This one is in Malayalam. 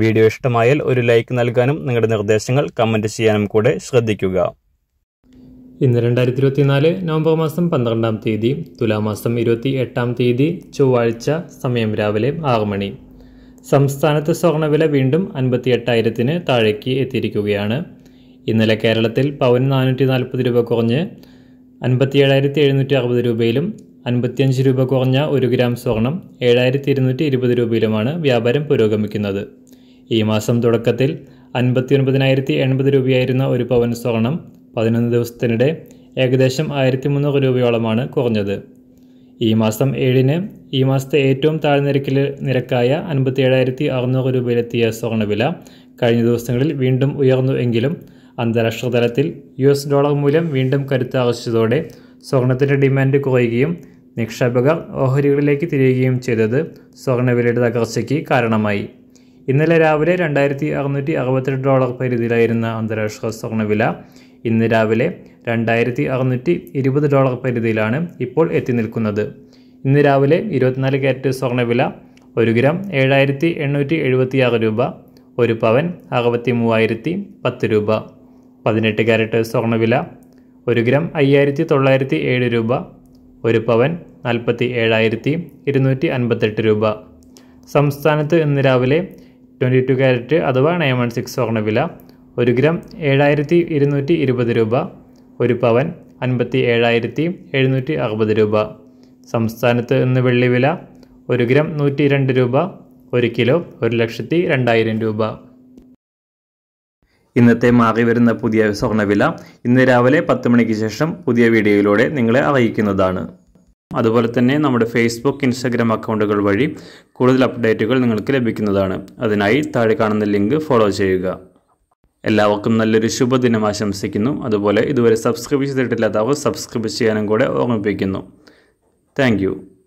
വീഡിയോ ഇഷ്ടമായാൽ ഒരു ലൈക്ക് നൽകാനും നിങ്ങളുടെ നിർദ്ദേശങ്ങൾ കമൻറ്റ് ചെയ്യാനും കൂടെ ശ്രദ്ധിക്കുക ഇന്ന് രണ്ടായിരത്തി ഇരുപത്തിനാല് നവംബർ മാസം പന്ത്രണ്ടാം തീയതി തുലാമാസം ഇരുപത്തി എട്ടാം തീയതി ചൊവ്വാഴ്ച സമയം രാവിലെ ആറു മണി സംസ്ഥാനത്ത് സ്വർണ്ണവില വീണ്ടും അൻപത്തി എട്ടായിരത്തിന് താഴേക്ക് എത്തിയിരിക്കുകയാണ് ഇന്നലെ കേരളത്തിൽ പവൻ നാനൂറ്റി നാൽപ്പത് രൂപ കുറഞ്ഞ് അൻപത്തി ഏഴായിരത്തി എഴുന്നൂറ്റി അറുപത് രൂപയിലും അൻപത്തിയഞ്ച് രൂപ കുറഞ്ഞ ഒരു ഗ്രാം സ്വർണം ഏഴായിരത്തി ഇരുന്നൂറ്റി ഇരുപത് രൂപയിലുമാണ് വ്യാപാരം പുരോഗമിക്കുന്നത് ഈ മാസം തുടക്കത്തിൽ അൻപത്തി ഒൻപതിനായിരത്തി എൺപത് രൂപയായിരുന്ന ഒരു പവൻ സ്വർണം പതിനൊന്ന് ദിവസത്തിനിടെ ഏകദേശം ആയിരത്തി മുന്നൂറ് രൂപയോളമാണ് കുറഞ്ഞത് ഈ മാസം ഏഴിന് ഈ മാസത്തെ ഏറ്റവും താഴ്ന്ന നിരക്കിൽ നിരക്കായ അൻപത്തി ഏഴായിരത്തി അറുന്നൂറ് രൂപയിലെത്തിയ സ്വർണ്ണവില കഴിഞ്ഞ ദിവസങ്ങളിൽ വീണ്ടും ഉയർന്നു എങ്കിലും അന്താരാഷ്ട്ര തലത്തിൽ യു എസ് ഡോളർ മൂല്യം വീണ്ടും കരുത്താർജിച്ചതോടെ സ്വർണത്തിൻ്റെ ഡിമാൻഡ് കുറയുകയും നിക്ഷേപകർ ഓഹരികളിലേക്ക് തിരിയുകയും ചെയ്തത് സ്വർണ്ണവിലയുടെ തകർച്ചയ്ക്ക് കാരണമായി ഇന്നലെ രാവിലെ രണ്ടായിരത്തി അറുന്നൂറ്റി അറുപത്തെട്ട് ഡോളർ പരിധിയിലായിരുന്ന അന്താരാഷ്ട്ര സ്വർണ്ണവില ഇന്ന് രാവിലെ രണ്ടായിരത്തി അറുന്നൂറ്റി ഇരുപത് ഡോളർ പരിധിയിലാണ് ഇപ്പോൾ എത്തി നിൽക്കുന്നത് ഇന്ന് രാവിലെ ഇരുപത്തിനാല് കാരറ്റ് സ്വർണ്ണവില ഒരു ഗ്രാം ഏഴായിരത്തി എണ്ണൂറ്റി എഴുപത്തിയാറ് രൂപ ഒരു പവൻ അറുപത്തി മൂവായിരത്തി പത്ത് രൂപ പതിനെട്ട് ക്യാരറ്റ് സ്വർണ്ണവില ഒരു ഗ്രാം അയ്യായിരത്തി തൊള്ളായിരത്തി ഏഴ് രൂപ ഒരു പവൻ നാൽപ്പത്തി ഏഴായിരത്തി ഇരുന്നൂറ്റി അൻപത്തെട്ട് രൂപ സംസ്ഥാനത്ത് ഇന്ന് രാവിലെ ട്വൻറ്റി ടു ക്യാരറ്റ് അഥവാ നയൻ വൺ സിക്സ് വില ഒരു ഗ്രാം ഏഴായിരത്തി ഇരുന്നൂറ്റി ഇരുപത് രൂപ ഒരു പവൻ അൻപത്തി ഏഴായിരത്തി എഴുന്നൂറ്റി അറുപത് രൂപ സംസ്ഥാനത്ത് നിന്ന് വെള്ളി വില ഒരു ഗ്രാം നൂറ്റി രണ്ട് രൂപ ഒരു കിലോ ഒരു ലക്ഷത്തി രണ്ടായിരം രൂപ ഇന്നത്തെ മാറി വരുന്ന പുതിയ സ്വർണ്ണവില ഇന്ന് രാവിലെ പത്ത് മണിക്ക് ശേഷം പുതിയ വീഡിയോയിലൂടെ നിങ്ങളെ അറിയിക്കുന്നതാണ് അതുപോലെ തന്നെ നമ്മുടെ ഫേസ്ബുക്ക് ഇൻസ്റ്റഗ്രാം അക്കൗണ്ടുകൾ വഴി കൂടുതൽ അപ്ഡേറ്റുകൾ നിങ്ങൾക്ക് ലഭിക്കുന്നതാണ് അതിനായി താഴെ കാണുന്ന ലിങ്ക് ഫോളോ ചെയ്യുക എല്ലാവർക്കും നല്ലൊരു ശുഭദിനം ആശംസിക്കുന്നു അതുപോലെ ഇതുവരെ സബ്സ്ക്രൈബ് ചെയ്തിട്ടില്ലാത്തവർ സബ്സ്ക്രൈബ് ചെയ്യാനും കൂടെ ഓർമ്മിപ്പിക്കുന്നു താങ്ക്